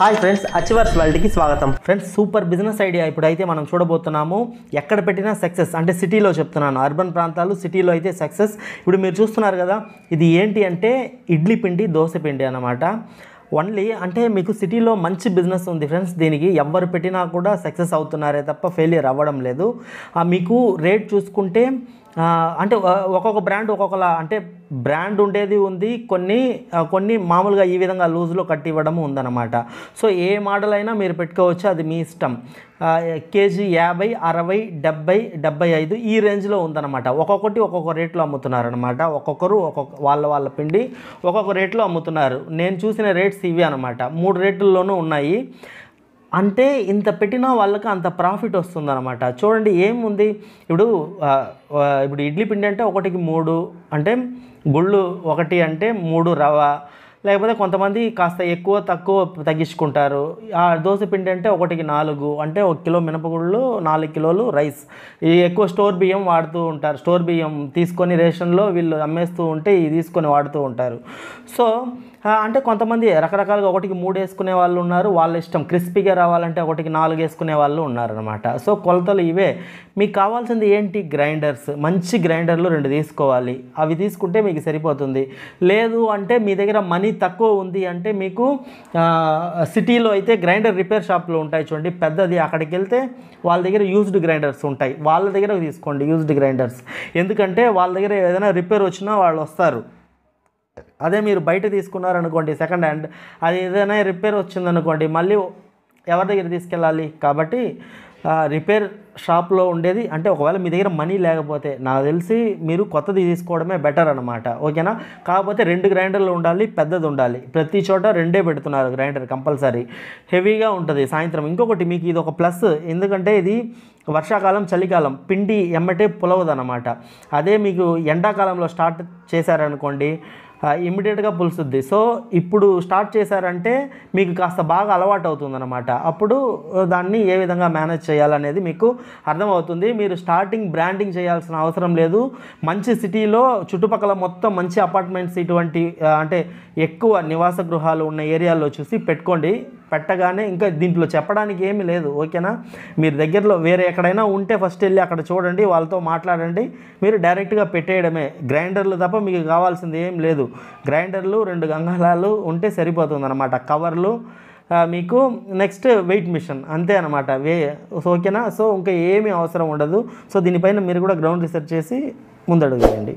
hi friends achievers వరల్డ్కి స్వాగతం friends super business idea ఇప్పుడైతే మనం చూడబోతున్నాము ఎక్కడ పెట్టినా సక్సెస్ అంటే సిటీలో చెప్తున్నాను అర్బన్ ప్రాంతాలు సిటీలో అయితే సక్సెస్ ఇప్పుడు మీరు చూస్తున్నారు కదా ఇది ఏంటి అంటే ఇడ్లీ పిండి దోశ పిండి అనమాట ఓన్లీ అంటే మీకు సిటీలో మంచి బిజినెస్ ఉంది ఫ్రెండ్స్ దీనికి ఎవరు పెట్టినా కూడా సక్సెస్ అవుతున్నారే తప్ప ఫెయిలియర్ అవ్వడం లేదు మీకు రేట్ చూసుకుంటే అంటే ఒక్కొక్క బ్రాండ్ ఒక్కొక్కలా అంటే బ్రాండ్ ఉండేది ఉంది కొన్ని కొన్ని మామూలుగా ఈ విధంగా లూజ్లో కట్టి ఇవ్వడం ఉందన్నమాట సో ఏ మోడల్ అయినా మీరు పెట్టుకోవచ్చు అది మీ ఇష్టం కేజీ యాభై అరవై డెబ్బై డెబ్బై ఐదు ఈ రేంజ్లో ఉందన్నమాట ఒక్కొక్కటి ఒక్కొక్క రేట్లో అమ్ముతున్నారనమాట ఒక్కొక్కరు ఒక్కొక్క వాళ్ళ వాళ్ళ పిండి ఒక్కొక్క రేట్లో అమ్ముతున్నారు నేను చూసిన రేట్స్ ఇవి అనమాట మూడు రేట్లలోనూ ఉన్నాయి అంటే ఇంత పెట్టిన వాళ్ళకి అంత ప్రాఫిట్ వస్తుందన్నమాట చూడండి ఏముంది ఇప్పుడు ఇప్పుడు ఇడ్లీ పిండి అంటే ఒకటికి మూడు అంటే గుళ్ళు ఒకటి అంటే మూడు రవ లేకపోతే కొంతమంది కాస్త ఎక్కువ తక్కువ తగ్గించుకుంటారు ఆ దోశ పిండి అంటే ఒకటికి నాలుగు అంటే ఒక కిలో మినపగుళ్ళు నాలుగు కిలోలు రైస్ ఈ ఎక్కువ స్టోర్ బియ్యం వాడుతూ ఉంటారు స్టోర్ బియ్యం తీసుకొని రేషన్లో వీళ్ళు అమ్మేస్తూ ఉంటే ఇది తీసుకొని వాడుతూ ఉంటారు సో అంటే కొంతమంది రకరకాలుగా ఒకటికి మూడు వేసుకునే వాళ్ళు ఉన్నారు వాళ్ళ ఇష్టం క్రిస్పీగా రావాలంటే ఒకటికి నాలుగు వేసుకునే వాళ్ళు ఉన్నారనమాట సో కొలతలు ఇవే మీకు కావాల్సింది ఏంటి గ్రైండర్స్ మంచి గ్రైండర్లు రెండు తీసుకోవాలి అవి తీసుకుంటే మీకు సరిపోతుంది లేదు అంటే మీ దగ్గర మనీ మనీ తక్కువ ఉంది అంటే మీకు సిటీలో అయితే గ్రైండర్ రిపేర్ షాప్లో ఉంటాయి చూడండి పెద్దది అక్కడికి వెళ్తే వాళ్ళ దగ్గర యూజ్డ్ గ్రైండర్స్ ఉంటాయి వాళ్ళ దగ్గర తీసుకోండి యూజ్డ్ గ్రైండర్స్ ఎందుకంటే వాళ్ళ దగ్గర ఏదైనా రిపేర్ వచ్చినా వాళ్ళు వస్తారు అదే మీరు బయట తీసుకున్నారనుకోండి సెకండ్ హ్యాండ్ అది ఏదైనా రిపేర్ వచ్చిందనుకోండి మళ్ళీ ఎవరి దగ్గర తీసుకెళ్ళాలి కాబట్టి రిపేర్ షాప్లో ఉండేది అంటే ఒకవేళ మీ దగ్గర మనీ లేకపోతే నాకు తెలిసి మీరు కొత్తది తీసుకోవడమే బెటర్ అనమాట ఓకేనా కాకపోతే రెండు గ్రైండర్లు ఉండాలి పెద్దది ఉండాలి ప్రతి చోట రెండే పెడుతున్నారు గ్రైండర్ కంపల్సరీ హెవీగా ఉంటుంది సాయంత్రం ఇంకొకటి మీకు ఇది ఒక ప్లస్ ఎందుకంటే ఇది వర్షాకాలం చలికాలం పిండి ఎమ్మటే పులవదనమాట అదే మీకు ఎండాకాలంలో స్టార్ట్ చేశారనుకోండి ఇమ్మీడియట్గా పులుస్తుంది సో ఇప్పుడు స్టార్ట్ చేశారంటే మీకు కాస్త బాగా అలవాటు అవుతుందన్నమాట అప్పుడు దాన్ని ఏ విధంగా మేనేజ్ చేయాలనేది మీకు అర్థమవుతుంది మీరు స్టార్టింగ్ బ్రాండింగ్ చేయాల్సిన అవసరం లేదు మంచి సిటీలో చుట్టుపక్కల మొత్తం మంచి అపార్ట్మెంట్స్ ఇటువంటి అంటే ఎక్కువ నివాస గృహాలు ఉన్న ఏరియాల్లో చూసి పెట్టుకోండి పెట్టగానే ఇంకా దీంట్లో చెప్పడానికి ఏమీ లేదు ఓకేనా మీరు దగ్గరలో వేరే ఎక్కడైనా ఉంటే ఫస్ట్ వెళ్ళి అక్కడ చూడండి వాళ్ళతో మాట్లాడండి మీరు డైరెక్ట్గా పెట్టేయడమే గ్రైండర్లు తప్ప మీకు కావాల్సింది ఏం లేదు గ్రైండర్లు రెండు గంగాలాలు ఉంటే సరిపోతుంది అనమాట కవర్లు మీకు నెక్స్ట్ వెయిట్ మిషన్ అంతే అనమాట వే ఓకేనా సో ఇంకా ఏమీ అవసరం ఉండదు సో దీనిపైన మీరు కూడా గ్రౌండ్ రీసెర్చ్ చేసి ముందడుగు వేయండి